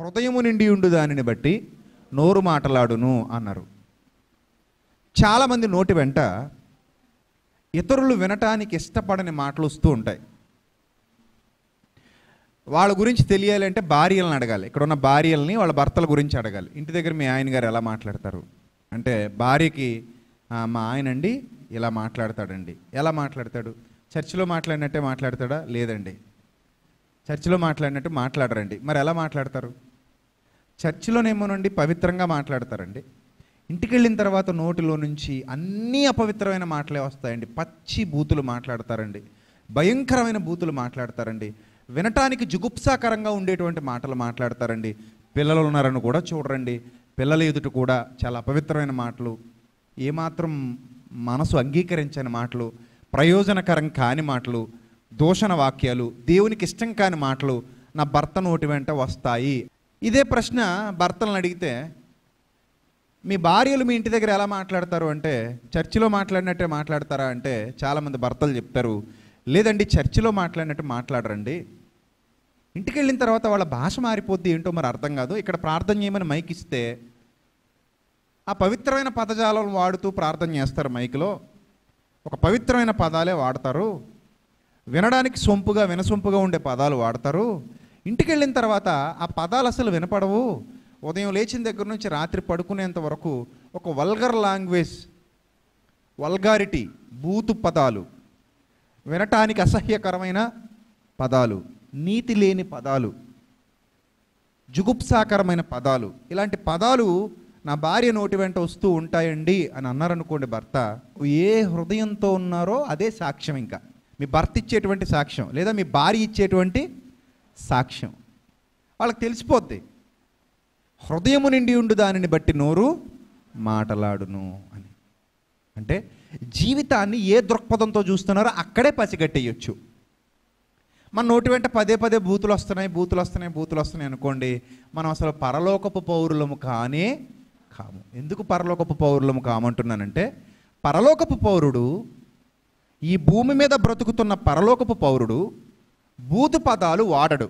హృదయము నిండి ఉండు దానిని బట్టి నోరు మాటలాడును అన్నారు చాలామంది నోటి వెంట ఇతరులు వినటానికి ఇష్టపడని మాటలు వస్తూ ఉంటాయి వాళ్ళ గురించి తెలియాలి అంటే భార్యలను అడగాలి ఇక్కడ ఉన్న భార్యల్ని వాళ్ళ భర్తల గురించి అడగాలి ఇంటి దగ్గర మీ ఆయన గారు ఎలా మాట్లాడతారు అంటే భార్యకి మా ఆయన అండి ఇలా మాట్లాడతాడండి ఎలా మాట్లాడతాడు చర్చిలో మాట్లాడినట్టే మాట్లాడతాడా లేదండి చర్చిలో మాట్లాడినట్టు మాట్లాడరండి మరి ఎలా మాట్లాడతారు నుండి పవిత్రంగా మాట్లాడతారండి ఇంటికి వెళ్ళిన తర్వాత నోటిలో నుంచి అన్నీ అపవిత్రమైన మాటలే వస్తాయండి పచ్చి బూతులు మాట్లాడతారండి భయంకరమైన బూతులు మాట్లాడతారండి వినటానికి జుగుప్సాకరంగా ఉండేటువంటి మాటలు మాట్లాడతారండి పిల్లలు ఉన్నారని కూడా చూడరండి పిల్లల ఎదుట కూడా చాలా అపవిత్రమైన మాటలు ఏమాత్రం మనసు అంగీకరించని మాటలు ప్రయోజనకరం కాని మాటలు దూషణ వాక్యాలు దేవునికి ఇష్టం కాని మాటలు నా భర్త నోటి వెంట వస్తాయి ఇదే ప్రశ్న భర్తలను అడిగితే మీ భార్యలు మీ ఇంటి దగ్గర ఎలా మాట్లాడతారు అంటే చర్చిలో మాట్లాడినట్టే మాట్లాడతారా అంటే చాలామంది భర్తలు చెప్తారు లేదండి చర్చిలో మాట్లాడినట్టు మాట్లాడరండి ఇంటికి వెళ్ళిన తర్వాత వాళ్ళ భాష మారిపోద్ది ఏంటో మరి అర్థం కాదు ఇక్కడ ప్రార్థన చేయమని మైక్ ఇస్తే ఆ పవిత్రమైన పదజాలం వాడుతూ ప్రార్థన చేస్తారు మైక్లో ఒక పవిత్రమైన పదాలే వాడతారు వినడానికి సొంపుగా వినసొంపుగా ఉండే పదాలు వాడతారు ఇంటికి వెళ్ళిన తర్వాత ఆ పదాలు అసలు వినపడవు ఉదయం లేచిన దగ్గర నుంచి రాత్రి పడుకునేంత వరకు ఒక వల్గర్ లాంగ్వేజ్ వల్గారిటీ బూతు పదాలు వినటానికి అసహ్యకరమైన పదాలు నీతి లేని పదాలు జుగుప్సాకరమైన పదాలు ఇలాంటి పదాలు నా భార్య నోటి వెంట వస్తూ ఉంటాయండి అని అన్నారనుకోండి భర్త ఏ హృదయంతో ఉన్నారో అదే సాక్ష్యం ఇంకా మీ భర్త ఇచ్చేటువంటి సాక్ష్యం లేదా మీ భార్య ఇచ్చేటువంటి సాక్ష్యం వాళ్ళకి తెలిసిపోద్ది హృదయము నిండి ఉండు దానిని బట్టి నోరు మాటలాడును అని అంటే జీవితాన్ని ఏ దృక్పథంతో చూస్తున్నారో అక్కడే పసిగట్టేయచ్చు మన నోటి వెంట పదే పదే బూతులు వస్తున్నాయి బూతులు వస్తున్నాయి బూతులు వస్తున్నాయి అనుకోండి మనం అసలు పరలోకపు పౌరులము కానే కాము ఎందుకు పరలోకపు పౌరులము కామంటున్నానంటే పరలోకపు పౌరుడు ఈ భూమి మీద బ్రతుకుతున్న పరలోకపు పౌరుడు బూతు పదాలు వాడడు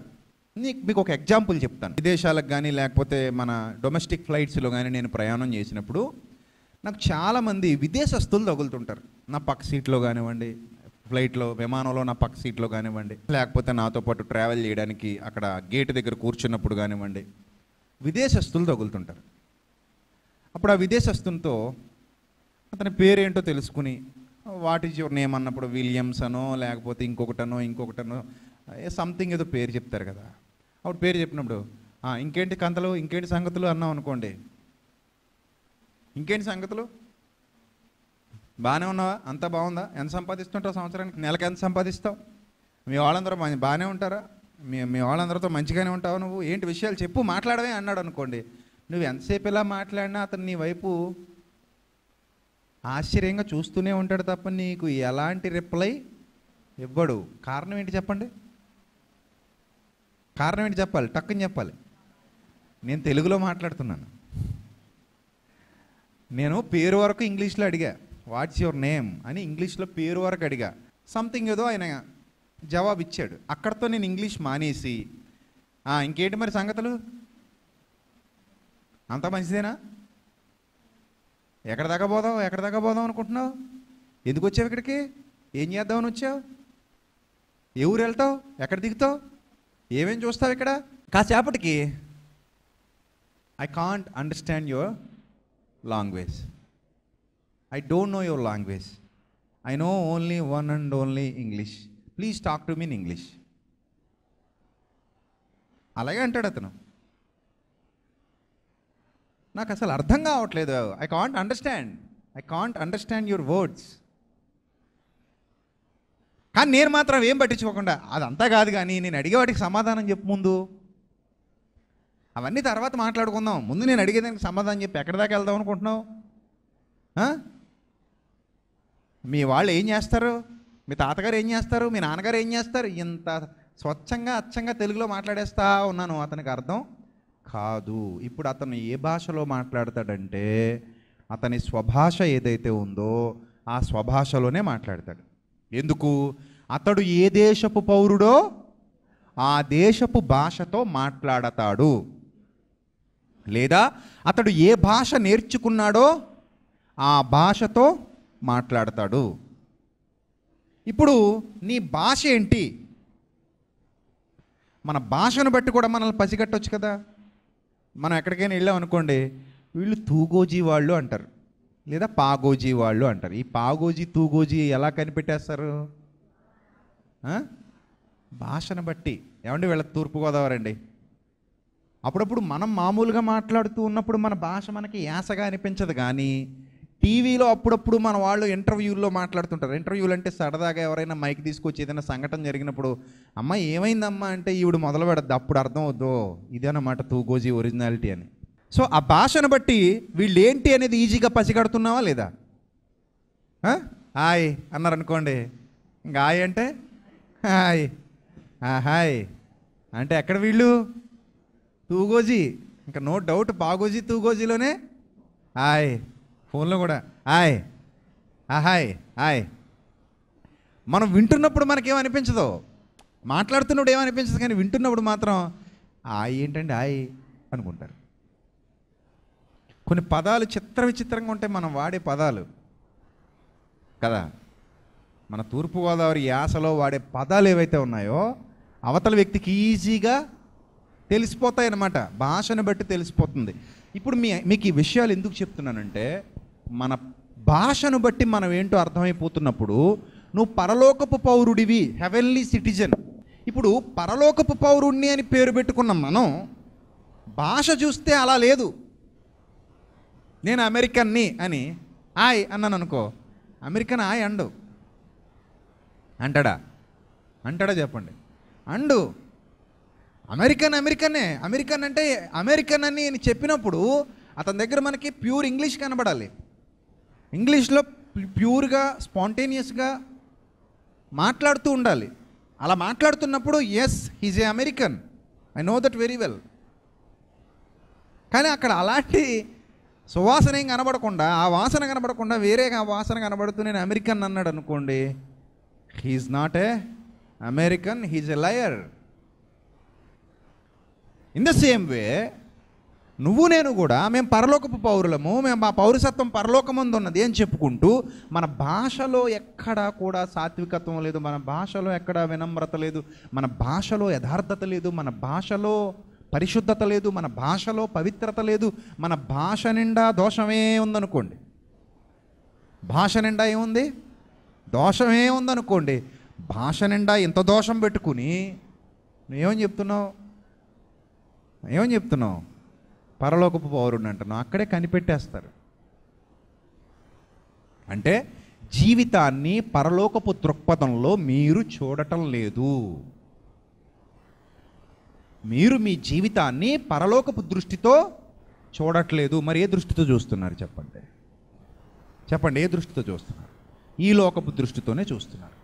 మీకు ఒక ఎగ్జాంపుల్ చెప్తాను విదేశాలకు కానీ లేకపోతే మన డొమెస్టిక్ ఫ్లైట్స్లో కానీ నేను ప్రయాణం చేసినప్పుడు నాకు చాలామంది విదేశస్తులు తగులుతుంటారు నా పక్క సీట్లో కానివ్వండి ఫ్లైట్లో విమానంలో నా పక్క సీట్లో కానివ్వండి లేకపోతే నాతో పాటు ట్రావెల్ చేయడానికి అక్కడ గేట్ దగ్గర కూర్చున్నప్పుడు కానివ్వండి విదేశస్తులు తగులుతుంటారు అప్పుడు ఆ విదేశస్తుంతో అతని పేరేంటో తెలుసుకుని వాట్ ఈజ్ యువర్ నేమ్ అన్నప్పుడు విలియమ్స్ అనో లేకపోతే ఇంకొకటనో ఇంకొకటనో సంథింగ్ ఏదో పేరు చెప్తారు కదా అప్పుడు పేరు చెప్పినప్పుడు ఇంకేంటి కంతలు ఇంకేంటి సంగతులు అన్నాం అనుకోండి ఇంకేంటి సంగతులు బాగానే ఉన్నావా అంత బాగుందా ఎంత సంపాదిస్తుంటావు సంవత్సరానికి నెలకు ఎంత సంపాదిస్తావు మీ వాళ్ళందరూ బాగానే ఉంటారా మీ మీ వాళ్ళందరితో మంచిగానే ఉంటావు నువ్వు ఏంటి విషయాలు చెప్పు మాట్లాడవే అన్నాడు అనుకోండి నువ్వు ఎంతసేపు ఇలా మాట్లాడినా అతను నీ వైపు ఆశ్చర్యంగా చూస్తూనే ఉంటాడు తప్ప నీకు ఎలాంటి రిప్లై ఇవ్వడు కారణం ఏంటి చెప్పండి కారణం ఏంటి చెప్పాలి టక్కుని చెప్పాలి నేను తెలుగులో మాట్లాడుతున్నాను నేను పేరు వరకు ఇంగ్లీష్లో అడిగా వాట్స్ యువర్ నేమ్ అని ఇంగ్లీష్లో పేరు వరకు అడిగా సంథింగ్ ఏదో ఆయన జవాబు ఇచ్చాడు అక్కడతో నేను ఇంగ్లీష్ మానేసి ఇంకేంటి మరి సంగతులు అంత మంచిదేనా ఎక్కడ దాకా పోదాం ఎక్కడ దాకా పోదాం అనుకుంటున్నావు ఎందుకు వచ్చావు ఇక్కడికి ఏం చేద్దామని వచ్చావు ఏ ఊరు వెళ్తావు ఎక్కడ దిగుతావు ఏమేం చూస్తావు ఇక్కడ కాసేపటికి I can't understand your language I don't know your language I know only one and only English please talk to me in English అలాగే అంటాడు అతను నాకు అసలు అర్థం కావట్లేదు I can't understand I can't understand your words కానీ నేను మాత్రం ఏం పట్టించుకోకుండా అదంతా కాదు కానీ నేను అడిగేవాడికి సమాధానం చెప్పు ముందు అవన్నీ తర్వాత మాట్లాడుకుందాం ముందు నేను అడిగేదానికి సమాధానం చెప్పి ఎక్కడి దాకా వెళ్దాం అనుకుంటున్నావు మీ వాళ్ళు ఏం చేస్తారు మీ తాతగారు ఏం చేస్తారు మీ నాన్నగారు ఏం చేస్తారు ఇంత స్వచ్ఛంగా అచ్చంగా తెలుగులో మాట్లాడేస్తా ఉన్నాను అతనికి అర్థం కాదు ఇప్పుడు అతను ఏ భాషలో మాట్లాడతాడంటే అతని స్వభాష ఏదైతే ఉందో ఆ స్వభాషలోనే మాట్లాడతాడు ఎందుకు అతడు ఏ దేశపు పౌరుడో ఆ దేశపు భాషతో మాట్లాడతాడు లేదా అతడు ఏ భాష నేర్చుకున్నాడో ఆ భాషతో మాట్లాడతాడు ఇప్పుడు నీ భాష ఏంటి మన భాషను బట్టి కూడా మనల్ని పసిగట్టవచ్చు కదా మనం ఎక్కడికైనా వెళ్ళాం అనుకోండి వీళ్ళు తూగోజీ వాళ్ళు అంటారు లేదా పాగోజీ వాళ్ళు అంటారు ఈ పాగోజీ తూగోజీ ఎలా కనిపెట్టేస్తారు భాషను బట్టి ఏమండి వీళ్ళ తూర్పుగోదావరి అండి అప్పుడప్పుడు మనం మామూలుగా మాట్లాడుతూ ఉన్నప్పుడు మన భాష మనకి యాసగా అనిపించదు కానీ టీవీలో అప్పుడప్పుడు మన వాళ్ళు ఇంటర్వ్యూల్లో మాట్లాడుతుంటారు ఇంటర్వ్యూలు అంటే సరదాగా ఎవరైనా మైక్ తీసుకొచ్చి ఏదైనా సంఘటన జరిగినప్పుడు అమ్మ ఏమైందమ్మా అంటే ఈవిడ మొదలు పెడద్దు అప్పుడు అర్థం ఇదే ఇదేనమాట తూగోజీ ఒరిజినాలిటీ అని సో ఆ భాషను బట్టి వీళ్ళు ఏంటి అనేది ఈజీగా పసిగడుతున్నావా లేదా హాయ్ అన్నారనుకోండి ఇంకా హాయ్ అంటే హాయ్ హాయ్ అంటే ఎక్కడ వీళ్ళు తూగోజీ ఇంకా నో డౌట్ బాగోజీ తూగోజీలోనే హాయ్ ఫోన్లో కూడా హాయ్ హాయ్ హాయ్ మనం వింటున్నప్పుడు మనకేమనిపించదు మాట్లాడుతున్నప్పుడు ఏమనిపించదు కానీ వింటున్నప్పుడు మాత్రం హాయ్ ఏంటండి హాయ్ అనుకుంటారు కొన్ని పదాలు చిత్ర విచిత్రంగా ఉంటాయి మనం వాడే పదాలు కదా మన తూర్పుగోదావరి యాసలో వాడే పదాలు ఏవైతే ఉన్నాయో అవతల వ్యక్తికి ఈజీగా తెలిసిపోతాయి అన్నమాట భాషను బట్టి తెలిసిపోతుంది ఇప్పుడు మీ మీకు ఈ విషయాలు ఎందుకు చెప్తున్నానంటే మన భాషను బట్టి మనం ఏంటో అర్థమైపోతున్నప్పుడు నువ్వు పరలోకపు పౌరుడివి హెవెన్లీ సిటిజన్ ఇప్పుడు పరలోకపు పౌరుడిని అని పేరు పెట్టుకున్న మనం భాష చూస్తే అలా లేదు నేను అమెరికన్ని అని ఆయ్ అన్నాను అనుకో అమెరికన్ ఆయ్ అండు అంటాడా అంటాడా చెప్పండి అండు అమెరికన్ అమెరికనే అమెరికన్ అంటే అమెరికన్ అని చెప్పినప్పుడు అతని దగ్గర మనకి ప్యూర్ ఇంగ్లీష్ కనబడాలి ఇంగ్లీష్లో ప్యూర్గా స్పాంటేనియస్గా మాట్లాడుతూ ఉండాలి అలా మాట్లాడుతున్నప్పుడు yes he's a American I know that very well కానీ అక్కడ అలాంటి సువాసన ఏం కనబడకుండా ఆ వాసన కనబడకుండా వేరే ఆ వాసన కనబడుతూ నేను అమెరికన్ అన్నాడు అనుకోండి he is not a American he's a liar in the same way నువ్వు నేను కూడా మేము పరలోకపు పౌరులము మేము మా పౌరసత్వం పరలోకముందు ఉన్నది అని చెప్పుకుంటూ మన భాషలో ఎక్కడా కూడా సాత్వికత్వం లేదు మన భాషలో ఎక్కడ వినమ్రత లేదు మన భాషలో యథార్థత లేదు మన భాషలో పరిశుద్ధత లేదు మన భాషలో పవిత్రత లేదు మన భాష నిండా దోషమే ఉందనుకోండి భాష నిండా ఏముంది దోషమే ఉందనుకోండి భాష నిండా ఇంత దోషం పెట్టుకుని నువ్వేమని చెప్తున్నావు ఏమని చెప్తున్నావు పరలోకపు పౌరుడు అంటున్నాం అక్కడే కనిపెట్టేస్తారు అంటే జీవితాన్ని పరలోకపు దృక్పథంలో మీరు చూడటం లేదు మీరు మీ జీవితాన్ని పరలోకపు దృష్టితో చూడట్లేదు మరి ఏ దృష్టితో చూస్తున్నారు చెప్పండి చెప్పండి ఏ దృష్టితో చూస్తున్నారు ఈ లోకపు దృష్టితోనే చూస్తున్నారు